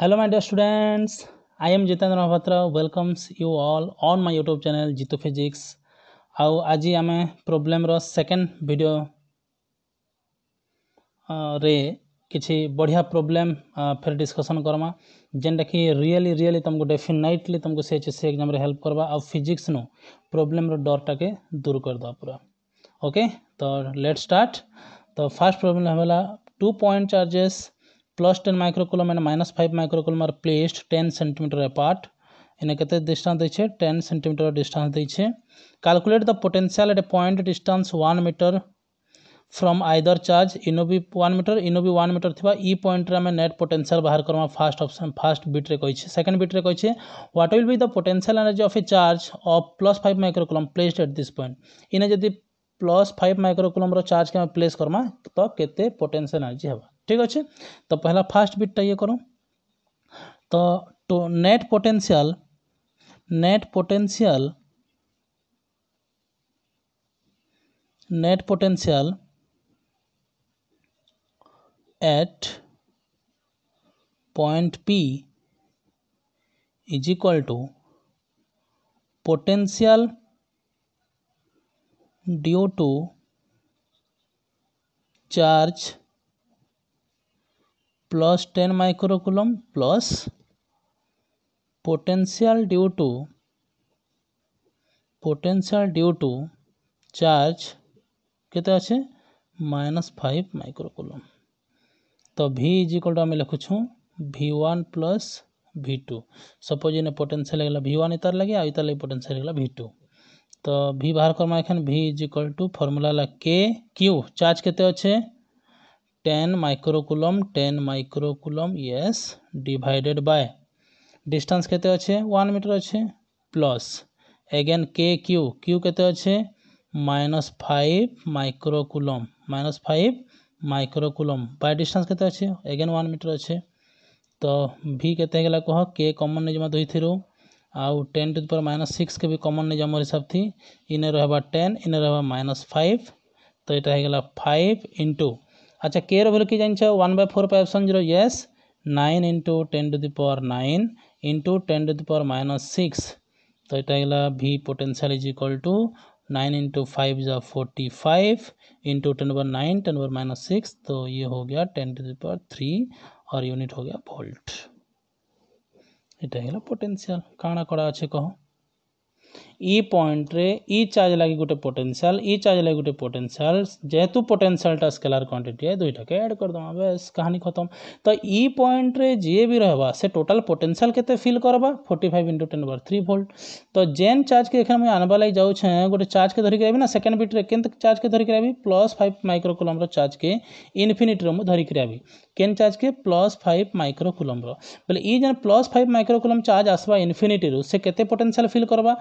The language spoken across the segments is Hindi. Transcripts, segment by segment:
hello my dear students i am jitendra mahapatra welcomes you all on my youtube channel jitu physics ଆଉ ଆଜି ଆମେ ପ୍ରୋବ୍ଲେମ୍ର ସେକେଣ୍ଡ ଭିଡ଼ିଓରେ କିଛି ବଢ଼ିଆ ପ୍ରୋବ୍ଲେମ୍ ଫେର୍ ଡିସ୍କସନ୍ କର୍ମା ଯେନ୍ଟାକି ରିଏଲି ରିଏଲି ତୁମକୁ ଡେଫିନାଇଟଲି ତୁମକୁ ସେ ସେ ଏକ୍ଜାମ୍ରେ ହେଲ୍ପ କର୍ବା ଆଉ ଫିଜିକ୍ସନୁ ପ୍ରୋବ୍ଲେମ୍ର ଡରଟାକେ ଦୂର କରିଦେବା ପୁରା ଓକେ ତ ଲେଟ୍ ଷ୍ଟାର୍ଟ ତ ଫାର୍ଷ୍ଟ ପ୍ରୋବ୍ଲେମ୍ ହେଲା two point charges plus 10 microcoulomb and minus 5 microcoulomb are placed 10 centimeter apart એને કતે ડિસ્ટન્સ દે છે 10 સેન્ટીમીટર ડિસ્ટન્સ દે છે calculate the potential at a point distance 1 metre from either charge ઇનો બી 1 મીટર ઇનો બી 1 મીટર થવા ઈ પોઇન્ટરે અમે નેટ પોટેન્શિયલ બહાર કરવા ફાસ્ટ ઓપ્શન ફાસ્ટ બીટરે કહી છે સેકન્ડ બીટરે કહી છે what will be the potential energy of a charge of plus five microcoulomb placed at this point ઇને ଯଦି ପ୍ଲସ୍ ଫାଇଭ୍ ମାଇକ୍ରୋକୁଲମ୍ର ଚାର୍ଜ ଆମେ ପ୍ଲେସ୍ କର୍ମା ତ କେତେ ପୋଟେନ୍ସିଆଲ୍ ଏନର୍ଜି ହେବା ठीक अच्छे तो पहला फास्ट बिटटा ये करो तो टो net potential net potential net potential at point P is equal to potential due to charge plus 10 microcoulomb plus potential due to potential due to charge কেতে আছে মাইনাস ফাইভ মাইক্রোকোলম তো ভি ইজ ইকাল টু আমি লিখুছু V one plus V two suppose ইনে পোটেনশিয়াল হয়ে গেল ভি ওয়ান ইতার লাগে আর ইতার লাগে পোটেনশিয়াল হয়ে গেল ভি টু তো ভি বাহার করমা এখানে V is equal to formula হল কে কিউ চার্জ কেতে আছে 10 microcoulomb 10 microcoulomb yes divided by distance কেতে আছে 1 মিটার আছে plus again K Q Q কেতে আছে minus five microcoulomb minus five microcoulomb by distance কেতে আছে এগেন 1 মিটার আছে তো ভি কেতে গেলা কহ কে কমন নেই জমা দুই থিরু आउ टेन टू पर माइनस सिक्स के भी कमन नहीं मोर हिसाब थी इन्हें रहा टेन इन्हें रहा माइनस फाइव तो यहाँ है फाइव इंटू अच्छा के र की जानी वन बाय फोर पर ऑप्शन zero yes nine into ten to the power nine into ten to the power minus six तो यहाँ भि potential is equal to nine into five जो forty five into ten power nine ten power minus six तो ये हो गया ten to the power three और यूनिट हो गया भोल्ट यहाँ पोटेनसीआल काण कड़ा अच्छे कह ಈ ಪಾಯಿಂಟ್ರೆ ಈ চার্জ লাগি গোটে পটেনশিয়াল ই চার্জ লাগি গোটে পটেনশিয়াল যেহেতু পটেনশিয়ালটা স্কেলার কোয়ান্টিটি है দুইটাকে এড করদমা ব্যাস কাহিনী খতম তো ই পয়েন্টরে যিয়ে বি রহবা সে টোটাল পটেনশিয়াল কেতে ফিল করবা 45 ইনটু 10 পাওয়ার 3 ভোল্ট তো জেন চার্জ के এখানে আমি আনবা লাগি যাউছে গোটে চার্জ के ধরি করাবি না সেকেন্ড বিট रे কেন চার্জ के ধরি করাবি প্লাস 5 মাইক্রো কুলম रो चार्ज के ইনফিনিট रो धरी करी केन चार्ज के प्लस फाइव माइक्रो कुलम रो बोले ये जन plus five microcoulomb charge आसवा इनफिनिटी रू से केते पोटेंशियल फिल करवा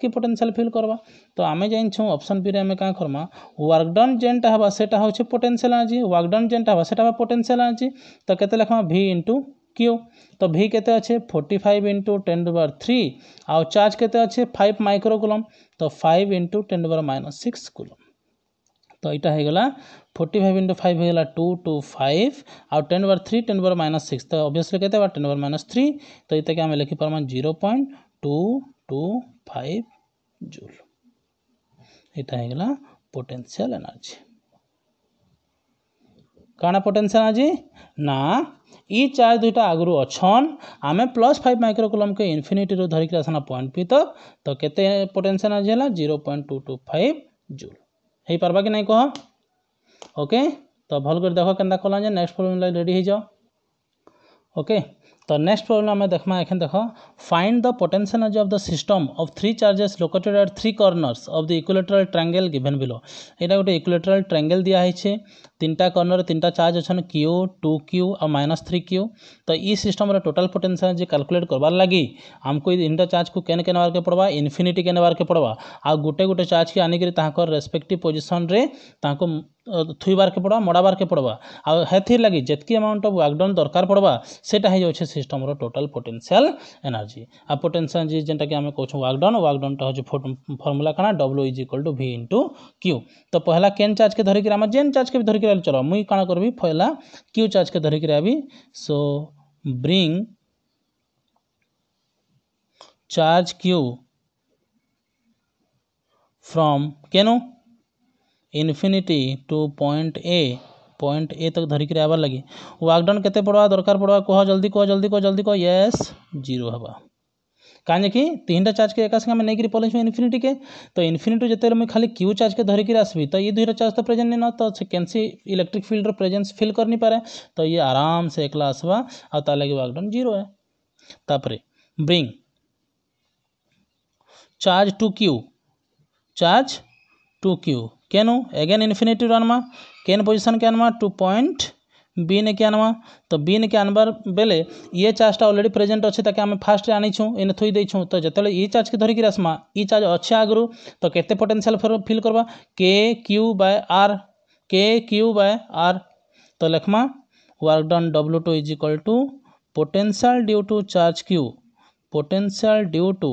ସେତ୍କି ପୋଟେନ୍ସିଆଲ୍ ଫିଲ୍ କର୍ବା ତ ଆମେ ଜାଣିଛୁଁ ଅପସନ୍ ବିରେ ଆମେ କାଁ କର୍ମା ୱାର୍କ ଡନ୍ ଯେନ୍ଟା ହେବା ସେଟା ହେଉଛେ ପୋଟେନ୍ସିଆଲ୍ ଏନର୍ଜି ୱାର୍କ ଡନ୍ ଯେନ୍ଟା ହେବା ସେଟା ହେବା ପୋଟେନ୍ସିଆଲ୍ ଏନର୍ଜି ତ କେତେ ଲେଖ୍ମା ଭି ଇଣ୍ଟୁ क्यू तो भि के फोर्टी फाइव इंटू टेन डुबर थ्री आउ चार्ज के फाइव माइक्रोकुलम तो फाइव इंटू टेन डुबर माइनस सिक्स कुलम तो यहाँ होगा फोर्टी फाइव इंटू फाइव होगा टू टू फाइव आउ टेन डुबर थ्री टेन डुबर माइनस सिक्स तो अभीयसली के टेन डुबर माइनस थ्री तो यहाँ के आम लिखिपार zero point two two five joule इतना पोटेनसीआल एनर्जी କାଣା ପୋଟେନ୍ସିଆଲ ଆଜି ନା ଇ ଚାର୍ଜ ଦୁଇଟା ଆଗରୁ ଅଛନ୍ ଆମେ ପ୍ଲସ୍ ଫାଇଭ୍ ମାଇକ୍ରୋକୁଲମ୍କେ ଇନଫିନିଟିରୁ ଧରିକି ଆସିଲା ପଏଣ୍ଟ ପି ତ ତ କେତେ ପୋଟେନ୍ସିଆଲ ଆଜି ହେଲା zero point two two five joule ହେଇପାରବା କି ନାଇଁ କହ ଓକେ ତ ଭଲ୍ କରି ଦେଖ କେନ୍ତା କଲା ଯେ ନେକ୍ସଟ ଫର୍ମୁଲା ରେଡ଼ି ହେଇଯାଅ ଓକେ ତ ନେକ୍ସଟ ପ୍ରୋବ୍ଲେମ୍ ଆମେ ଦେଖମା ଏଖେନ୍ ଦେଖ find the potential energy of the system of three charges located at three corners of the equilateral triangle given below ଏଇଟା ଗୋଟେ ଇକ୍ୟୁଲେଟରାଲ୍ ଟ୍ରାଙ୍ଗେଲ୍ ଦିଆହେଇଛି तीन टा कर्णर तीन टा चार्ज अच्छे क्यू टू क्यू आ माइनस थ्री क्यू तो ई सिस्टम टोटाल पोटेनसीआल जी काल्कुलेट करार लगी आमको तीन टा चार्ज को कैन के नारे पड़वा इनफिनिटी के नारे पड़वा आ गोटे गोटे चार्ज के आनी रेस्पेक्ट पोजिशन थुबारे पड़वा के पड़वा आर लगे जितकी अमाउंट अफ वर्कडाउन दरकार पड़वा सेटा हो सिस्टम टोटाल पोटेनसीआल एनर्जी आ पोटेनसीआल जी जेनटा कि आम कौन वर्कडाउन वर्कडाउन टा हो फर्मुला कहना W is equal to V into q तो पहला केन चार्ज के धरिकी आम जेन चार्ज के भी ନ୍ୟାଚୁରାଲ୍ ଚଲ ମୁଇଁ କାଣା କରିବି ପହିଲା କ୍ୟୁ ଚାର୍ଜକେ ଧରିକିରି ଆଇବି so bring charge q from केनु infinity to point A point A तक धरिक आबार लगी वाकडन केते पड़वा दरकार पड़वा कह जल्दी कह जल्दी कह जल्दी कह यस जीरो हवा कहीं कि तीन टा चार्ज के एका सागे नहीं पलिस इनफिनिट के तो इनफिनिट जो मुझे खाली क्यू चार्ज के धरिकी आसवि तो ये दुईटा चार्ज तो प्रेजेन्ट नहीं न तो से कैंसी इलेक्ट्रिक फिल्ड प्रेजेन्स फिल कर पाए तो ये आराम से एकला आसवा आगे वाकडाउन जीरो है तापर bring charge two q charge two q केनु एगेन इनफिनिट रनमा केन पोजिशन के आनमा टू पॉइंट बीन के आनवा तो बीन के आनबार बेले ये चार्जटा अलरेडी प्रेजेंट अच्छे आम फास्ट्रे आनीछ इन थी दे तो जितेबाला ई चार्ज के धरिकी आसमा ई चार्ज अच्छे आगु तो कैसे फिर फिल करवा k q by r k q by r तो लिखमा work done W two is equal to potential due to charge q potential due to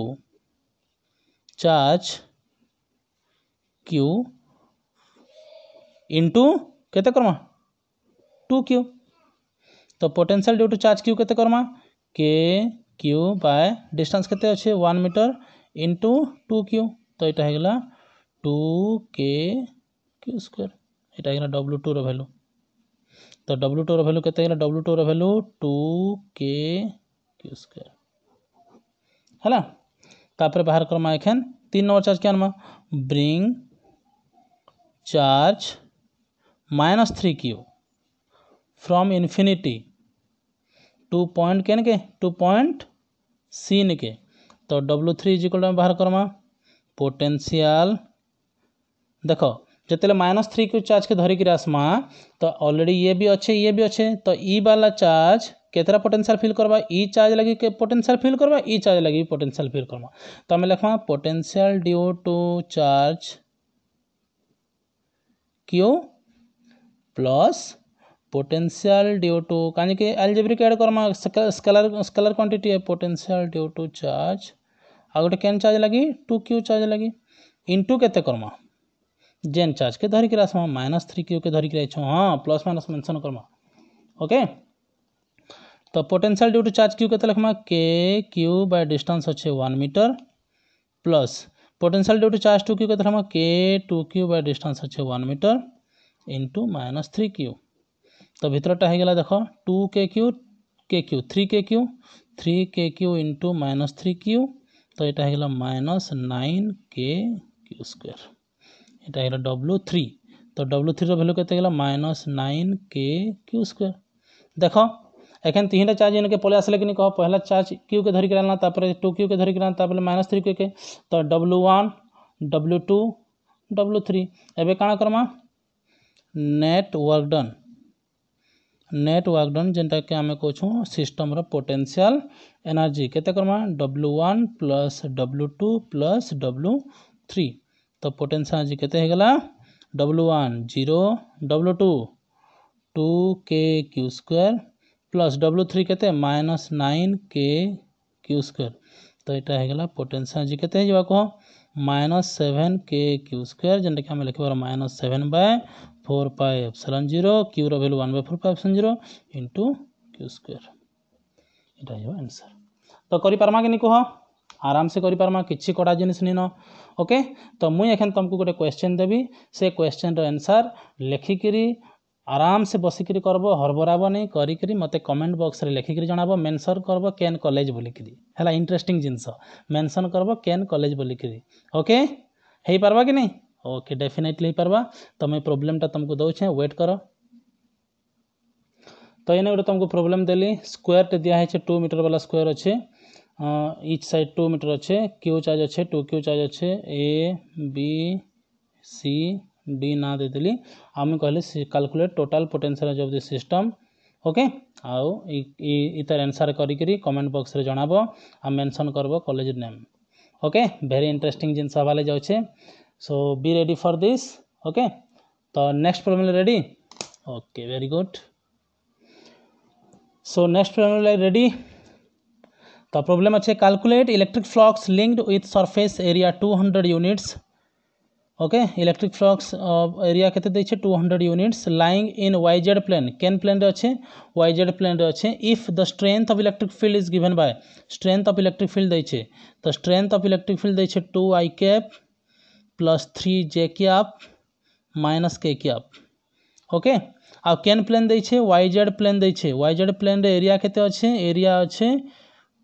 charge q into के करमा टू क्यू तो potential due to charge q के करमा के क्यू बाय डिस्टेंस के अच्छे one metre into two q तो यहाँ है टू के क्यू स्क्वेयर यहाँ है डब्ल्यू टू रैल्यू तो डब्ल्यू टूर भैल्यू के W two value two k q square है तापर बाहर करमा एखन तीन नंबर चार्ज के आनमा bring charge minus three q from infinity to point के के टू पॉइंट सीन के तो डब्ल्यू थ्री इजिकल बाहर करमा पोटेनसीआल देख जिते माइनस थ्री को चार्ज के धरिक आसमा तो अलरेडी ये भी अच्छे ये भी अच्छे तो ई e वाला चार्ज केतरा पोटेंशियल फिल करवा ई चार्ज लगे के पोटेंशियल फिल करवा इ चार्ज लगे पोटेंशियल फिल करवा तो हमें लिखवा potential due to charge q plus potential due to यानी कि एलजेब्रिक एड करमा स्केलर स्केलर क्वांटिटी है पोटेंशियल ड्यू टू चार्ज आ गोटे कैन चार्ज लगी टू क्यू चार्ज लगी टू के करमा जेन चार्ज के धरिक आसमा माइनस थ्री क्यू के धरिक आई हाँ प्लस माइनस मेनसन करमा ओके तो potential due to charge q के लिखमा के क्यू बाय डिस्टेंस अच्छे one metre plus potential due to charge two q के लिखमा k two q by distance अच्छे one metre into minus three Q तो भरटा हो गला देख तो टू तो k q k q three k q three k q into minus three Q तो यहाँ हो minus nine k q square यहाँ हो डब्ल्यू थ्री तो डब्ल्यू थ्री रैल्यू के minus nine k q square देख एखे तीन चार्ज इनके पलि आस कि कह पहला चार्ज क्यू के धरिक आनला टू क्यू के धरिक आनला माइनस थ्री क्यू के तो W one W two W three एवं कण करमा नेटवर्क डन नेट वर्कडन जेनटा कि आम कौ सिम पोटेनसीआल एनर्जी के करमा W one plus W two plus W three तो पोटेनसीआल तो एनर्जी के गला W one zero W two two k q square प्लस डब्ल्यू थ्री के minus nine k q square तो यहाँ होगा पोटेनसीआल एनर्जी के minus seven k q square जेनटा कि आम लिखे minus seven by four pi epsilon zero क्यूर value one by four pi epsilon zero into q square यहाँ हो आंसर तो करपरमा कि कह आराम से करपरमा कि कड़ा जिनिस नहीं न ओके तो मुई एखे तुमको गोटे क्वेश्चन देवी से क्वेश्चन रनसर लिखिकी आराम से बसिक करब हरबराबनी करी मत कमेंट बक्स में लिखिकी जनब मेनसन करब केन कलेज बोलिकी है इंटरेस्टिंग जिनस मेनसन करब केन कलेज बोलिकी ओके हो पार्बा कि नहीं ओके डेफिनेटली पार्बा तुम्हें प्रोब्लेमटा तुमको दौचे व्वेट कर तो इन्हें गोटे तुमको प्रोब्लेम देली स्क्वेयरटे दिखे टू मीटर वाला स्क्वेयर अच्छे इच साइड टू मीटर अच्छे क्यू चार्ज अच्छे टू क्यू चार्ज अच्छे ए बी सी डी ना देदेली आम कहली calculate total potential of the system okay आउ इतर एनसर करी कमेंट बक्स में जनाब आ मेनसन करब college name okay very interesting जिन भाला जाऊे so be ready for this okay तो next problem ready okay very good so next problem ready तो प्रॉब्लम अच्छे calculate electric flux linked with surface area two hundred units okay electric flux area के two hundred units lying in YZ plane कैन प्लेन अच्छे वाइजेड प्लेन अच्छे if the strength of electric field is given by strength of electric field दे स्ट्रेंथ ऑफ इलेक्ट्रिक फील्ड दे two i cap plus three j k cap minus के के आप ओके आ कैन प्लेन दै छै वाई जेड प्लेन दै छै वाई जेड प्लेन रे एरिया केते अछि एरिया अच्छे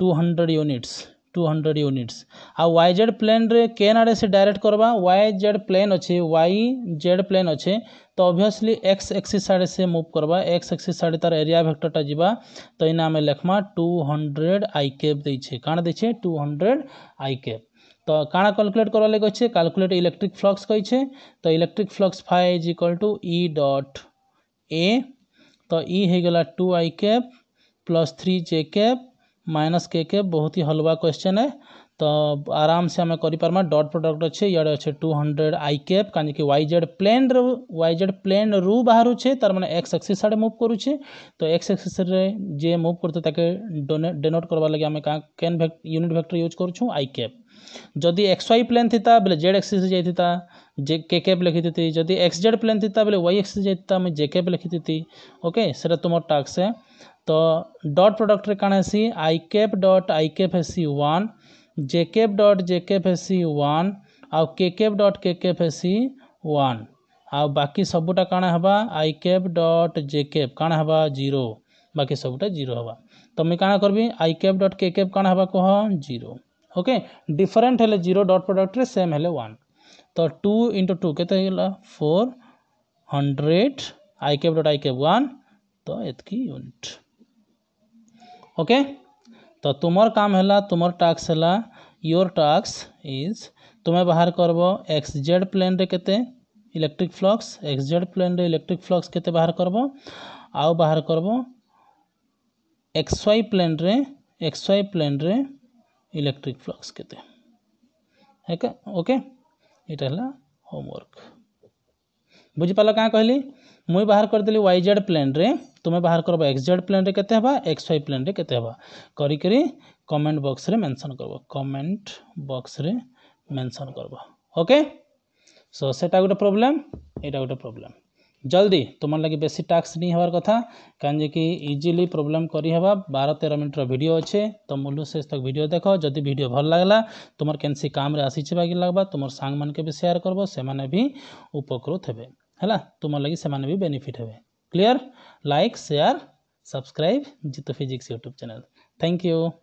200 यूनिट्स 200 यूनिट्स आ वाई जेड प्लेन रे कैन आड़े से डायरेक्ट करवा वाई जेड प्लेन अच्छे वाई जेड प्लेन अच्छे तो ऑब्वियसली एक्स एक्सीस आड़े से मूव करवा एक्स एक्सीस आड़े तार एरिया वेक्टर टा जीवा तो इन्हें हमें लिखमा हंड्रेड आई कैप दै छै दे दै छै आई कैप ତ କାଣା କାଲକୁଲେଟ୍ କରବାର୍ ଲାଗି କହିଛେ କାଲକୁଲେଟ୍ ଇଲେକ୍ଟ୍ରିକ୍ ଫ୍ଲକ୍ସ କହିଛେ ତ electric flux phi is equal to E dot A ତ ଇ ହେଇଗଲା two i cap plus three j cap minus k cap ବହୁତ ହି ହଲୁଆ କ୍ୱେଶ୍ଚନ୍ ହେ ତ ଆରାମ ସେ ଆମେ କରିପାରମା ଡଟ୍ ପ୍ରଡ଼କ୍ଟ ଅଛେ ଇଆଡ଼େ ଅଛେ ଟୁ ହଣ୍ଡ୍ରେଡ଼ ଆଇ କ୍ୟାପ୍ କାହିଁକି ୱାଇ ଜେଡ଼ ପ୍ଲେନ୍ରୁ ୱାଇ ଜେଡ଼ ପ୍ଲେନ୍ରୁ ବାହାରୁଛେ ତାର ମାନେ ଏକ୍ସ ଏକ୍ସିସ୍ ଆଡ଼େ ମୁଭ୍ କରୁଛେ ତ ଏକ୍ସ ଏକ୍ସିସ୍ରେ ଯିଏ ମୁଭ୍ କରୁଛେ ତାକେ ଡେନୋଟ୍ କରବାର୍ ଲାଗି ଆମେ କାଁ କେନ୍ ୟୁନିଟ୍ ଭେକ୍ଟର ୟୁଜ୍ କରୁଛୁଁ ଆଇ କ୍ୟାପ୍ जदि एक्स वाई प्लेन थी बोले जेड एक्सीस जाता जे के केप लिखी थी जदि एक्स जेड प्लेन थी बोले वाई एक्सीस जाता मुझे जे केप लिखी थी ओके से तुम तो टास्क है तो डट प्रडक्ट कण हैसी i cap dot i cap हैसी one j cap dot j cap हैसी वन आउ के केप डट के केप हैसी वन आउ बाकी सबूटा कण हाँ आई केप डट जे केप कण हाँ जीरो बाकी सबूटा जीरो हाँ तुम्हें कण कर आई केप डट के केप कण हाँ कह जीरो ओके डिफरेन्ट हेले जीरो डट प्रडक्ट सेम हेले वन तो टू इंटु टू के four hundred i cap dot i one तो एतकी यूनिट ओके तो तुमर काम है तुम टास्क है योर टास्क इज तुम्हें बाहर करब एक्स जेड प्लेन रे केते electric flux X Z plane रे इलेक्ट्रिक फ्लक्स के बाहर करब आउ बाहर करब एक्स वाई प्लेन रे एक्स वाई प्लेन रे ଇଲେକ୍ଟ୍ରିକ୍ ଫ୍ଲକ୍ସ କେତେ ଏକା ଓକେ ଏଇଟା ହେଲା ହୋମୱାର୍କ ବୁଝିପାରିଲ କାଁ କହିଲି ମୁଇଁ ବାହାର କରିଦେଲି ୱାଇ ଜେଡ୍ ପ୍ଲେନ୍ରେ ତୁମେ ବାହାର କରବ ଏକ୍ସ ଜେଡ୍ ପ୍ଲେନ୍ରେ କେତେ ହେବା ଏକ୍ସ ୱାଇ ପ୍ଲେନ୍ରେ କେତେ ହେବା କରିକରି କମେଣ୍ଟ ବକ୍ସରେ ମେନସନ୍ କରବ କମେଣ୍ଟ ବକ୍ସରେ ମେନସନ୍ କରବ ଓକେ ସୋ ସେଟା ଗୋଟେ ପ୍ରୋବ୍ଲେମ୍ ଏଇଟା ଗୋଟେ ପ୍ରୋବ୍ଲେମ୍ ଜଲ୍ଦି ତୁମର ଲାଗି ବେଶୀ ଟାସ୍କ ନେଇ ହେବାର କଥା କାହିଁକି ଇଜିଲି ପ୍ରୋବ୍ଲେମ୍ କରିହେବା ବାର ତେର ମିନିଟ୍ର ଭିଡ଼ିଓ ଅଛେ ତ ମୁଲୁ ଶେଷ ତକ ଭିଡ଼ିଓ ଦେଖ ଯଦି ଭିଡ଼ିଓ ଭଲ ଲାଗଲା ତୁମର କେନ୍ସି କାମରେ ଆସିଛି ବାକି ଲାଗ୍ବା ତୁମର ସାଙ୍ଗମାନକେ ବି ସେୟାର କରବ ସେମାନେ ବି ଉପକୃତ ହେବେ ହେଲା ତୁମର ଲାଗି ସେମାନେ ବି ବେନିଫିଟ୍ ହେବେ clear like share subscribe Jeet physics YouTube channel thank you